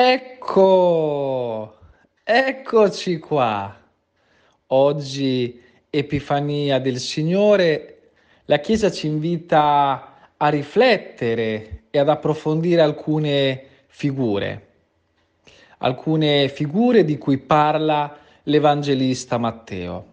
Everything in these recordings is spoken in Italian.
Ecco, eccoci qua. Oggi Epifania del Signore, la Chiesa ci invita a riflettere e ad approfondire alcune figure, alcune figure di cui parla l'Evangelista Matteo.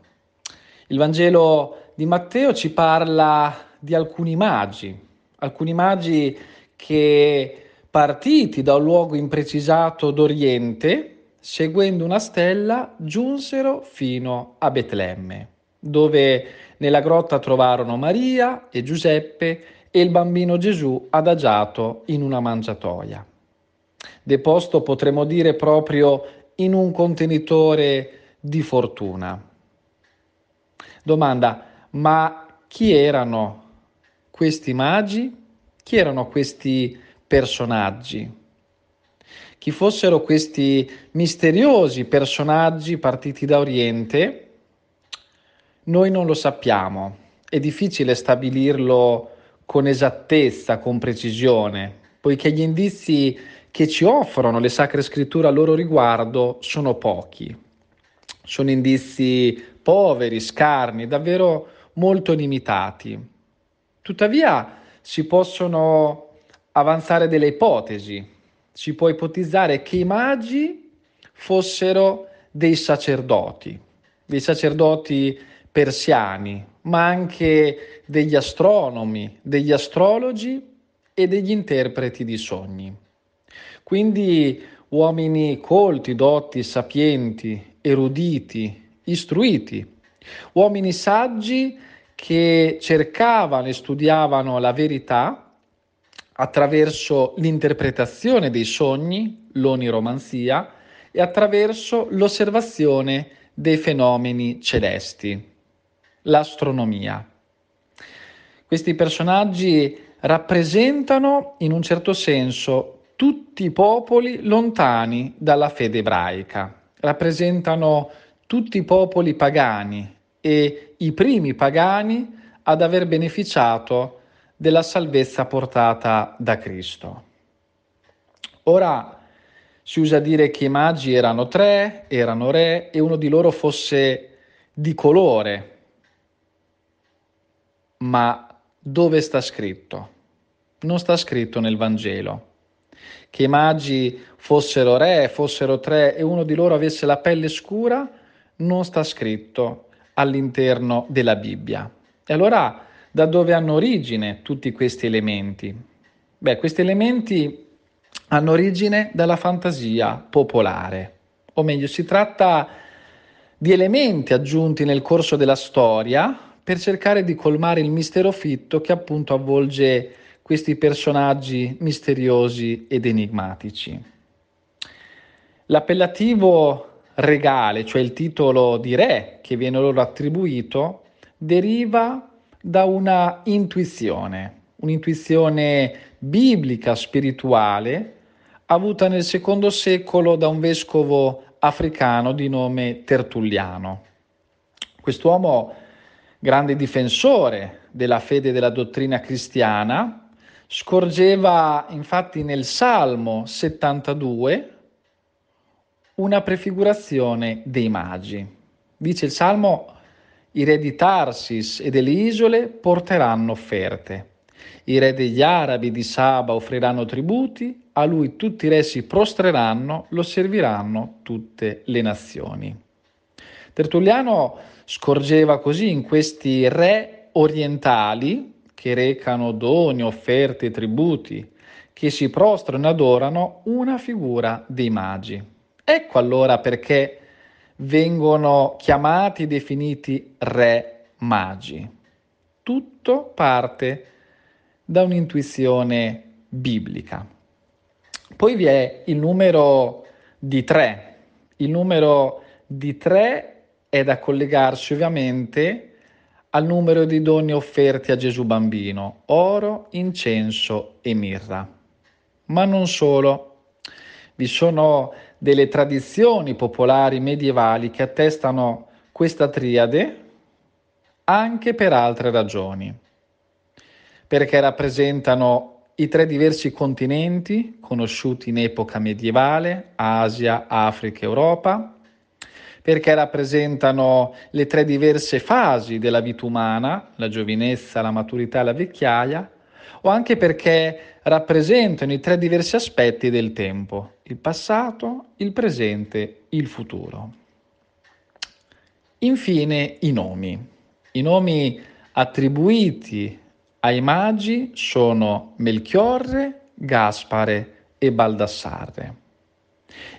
Il Vangelo di Matteo ci parla di alcuni magi, alcuni magi che Partiti da un luogo imprecisato d'Oriente, seguendo una stella, giunsero fino a Betlemme, dove nella grotta trovarono Maria e Giuseppe e il bambino Gesù adagiato in una mangiatoia. Deposto potremmo dire proprio in un contenitore di fortuna. Domanda, ma chi erano questi magi? Chi erano questi magi? personaggi. Chi fossero questi misteriosi personaggi partiti da Oriente, noi non lo sappiamo, è difficile stabilirlo con esattezza, con precisione, poiché gli indizi che ci offrono le sacre scritture a loro riguardo sono pochi. Sono indizi poveri, scarni, davvero molto limitati. Tuttavia si possono avanzare delle ipotesi. Si può ipotizzare che i magi fossero dei sacerdoti, dei sacerdoti persiani, ma anche degli astronomi, degli astrologi e degli interpreti di sogni. Quindi uomini colti, dotti, sapienti, eruditi, istruiti, uomini saggi che cercavano e studiavano la verità attraverso l'interpretazione dei sogni, l'oniromanzia, e attraverso l'osservazione dei fenomeni celesti, l'astronomia. Questi personaggi rappresentano in un certo senso tutti i popoli lontani dalla fede ebraica, rappresentano tutti i popoli pagani e i primi pagani ad aver beneficiato della salvezza portata da Cristo. Ora si usa dire che i magi erano tre, erano re e uno di loro fosse di colore, ma dove sta scritto? Non sta scritto nel Vangelo. Che i magi fossero re, fossero tre e uno di loro avesse la pelle scura, non sta scritto all'interno della Bibbia. E allora da dove hanno origine tutti questi elementi? Beh, questi elementi hanno origine dalla fantasia popolare, o meglio, si tratta di elementi aggiunti nel corso della storia per cercare di colmare il mistero fitto che appunto avvolge questi personaggi misteriosi ed enigmatici. L'appellativo regale, cioè il titolo di re che viene loro attribuito, deriva da una intuizione, un'intuizione biblica, spirituale, avuta nel secondo secolo da un vescovo africano di nome Tertulliano. Quest'uomo, grande difensore della fede e della dottrina cristiana, scorgeva infatti nel Salmo 72 una prefigurazione dei magi. Dice il Salmo i re di Tarsis e delle isole porteranno offerte. I re degli arabi di Saba offriranno tributi, a lui tutti i re si prostreranno, lo serviranno tutte le nazioni. Tertulliano scorgeva così in questi re orientali che recano doni, offerte e tributi, che si prostrano e adorano una figura dei magi. Ecco allora perché vengono chiamati e definiti re magi. Tutto parte da un'intuizione biblica. Poi vi è il numero di tre. Il numero di tre è da collegarsi ovviamente al numero di doni offerti a Gesù bambino, oro, incenso e mirra. Ma non solo. Vi sono delle tradizioni popolari medievali che attestano questa triade anche per altre ragioni, perché rappresentano i tre diversi continenti conosciuti in epoca medievale, Asia, Africa e Europa, perché rappresentano le tre diverse fasi della vita umana, la giovinezza, la maturità e la vecchiaia, o anche perché rappresentano i tre diversi aspetti del tempo, il passato, il presente, il futuro. Infine i nomi. I nomi attribuiti ai magi sono Melchiorre, Gaspare e Baldassarre.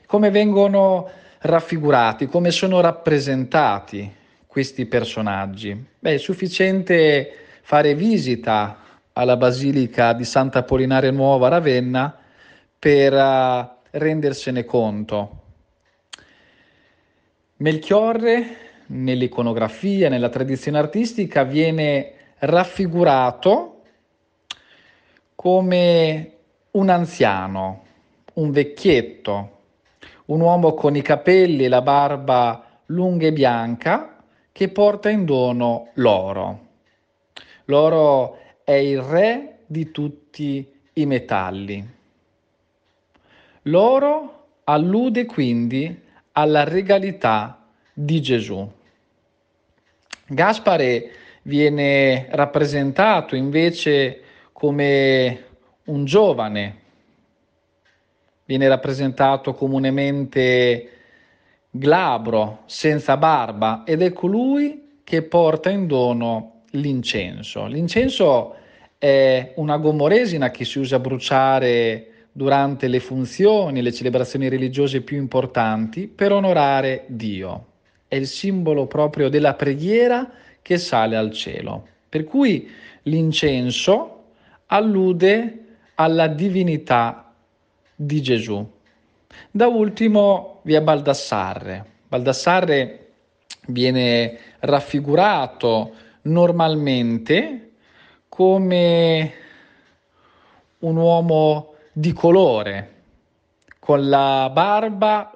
Come vengono raffigurati, come sono rappresentati questi personaggi? Beh, è sufficiente fare visita alla Basilica di Santa Polinaria Nuova a Ravenna per uh, rendersene conto. Melchiorre nell'iconografia, nella tradizione artistica, viene raffigurato come un anziano, un vecchietto, un uomo con i capelli e la barba lunga e bianca che porta in dono l'oro. L'oro è il re di tutti i metalli. L'oro allude quindi alla regalità di Gesù. Gaspare viene rappresentato invece come un giovane, viene rappresentato comunemente glabro, senza barba, ed è colui che porta in dono l'incenso. L'incenso è una gomoresina che si usa a bruciare durante le funzioni, le celebrazioni religiose più importanti per onorare Dio. È il simbolo proprio della preghiera che sale al cielo. Per cui l'incenso allude alla divinità di Gesù. Da ultimo vi è Baldassarre. Baldassarre viene raffigurato normalmente come un uomo di colore, con la barba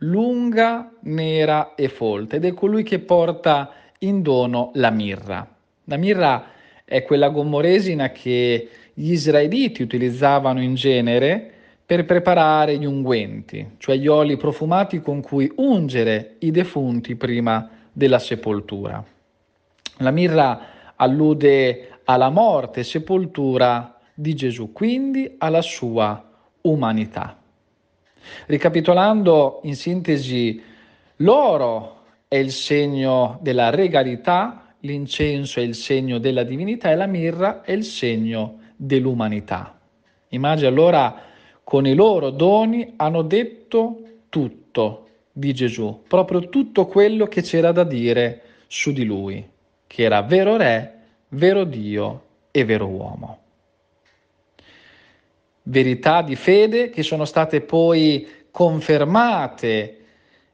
lunga, nera e folta ed è colui che porta in dono la mirra. La mirra è quella gommoresina che gli israeliti utilizzavano in genere per preparare gli unguenti, cioè gli oli profumati con cui ungere i defunti prima della sepoltura. La mirra allude alla morte e sepoltura di Gesù, quindi alla sua umanità. Ricapitolando in sintesi, l'oro è il segno della regalità, l'incenso è il segno della divinità e la mirra è il segno dell'umanità. I allora con i loro doni hanno detto tutto di Gesù, proprio tutto quello che c'era da dire su di lui che era vero re, vero Dio e vero uomo. Verità di fede che sono state poi confermate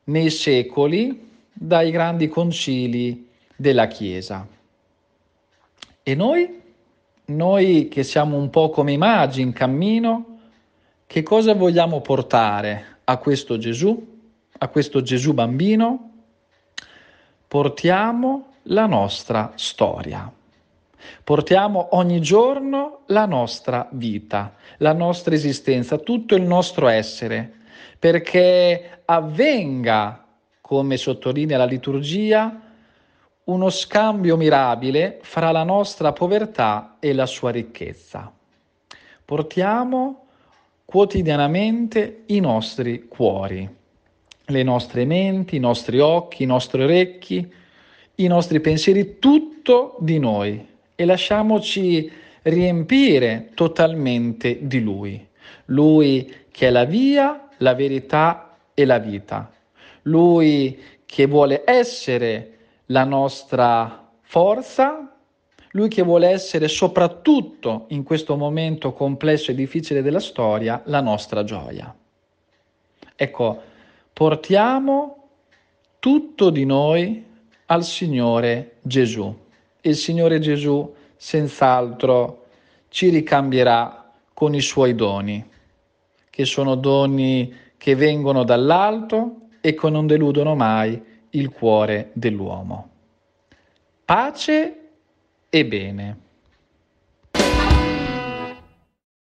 nei secoli dai grandi concili della Chiesa. E noi? Noi che siamo un po' come i magi in cammino, che cosa vogliamo portare a questo Gesù, a questo Gesù bambino? Portiamo la nostra storia. Portiamo ogni giorno la nostra vita, la nostra esistenza, tutto il nostro essere, perché avvenga, come sottolinea la liturgia, uno scambio mirabile fra la nostra povertà e la sua ricchezza. Portiamo quotidianamente i nostri cuori, le nostre menti, i nostri occhi, i nostri orecchi, i nostri pensieri, tutto di noi e lasciamoci riempire totalmente di Lui. Lui che è la via, la verità e la vita. Lui che vuole essere la nostra forza, lui che vuole essere soprattutto in questo momento complesso e difficile della storia, la nostra gioia. Ecco, portiamo tutto di noi al Signore Gesù. Il Signore Gesù senz'altro ci ricambierà con i suoi doni, che sono doni che vengono dall'alto e che non deludono mai il cuore dell'uomo. Pace e bene.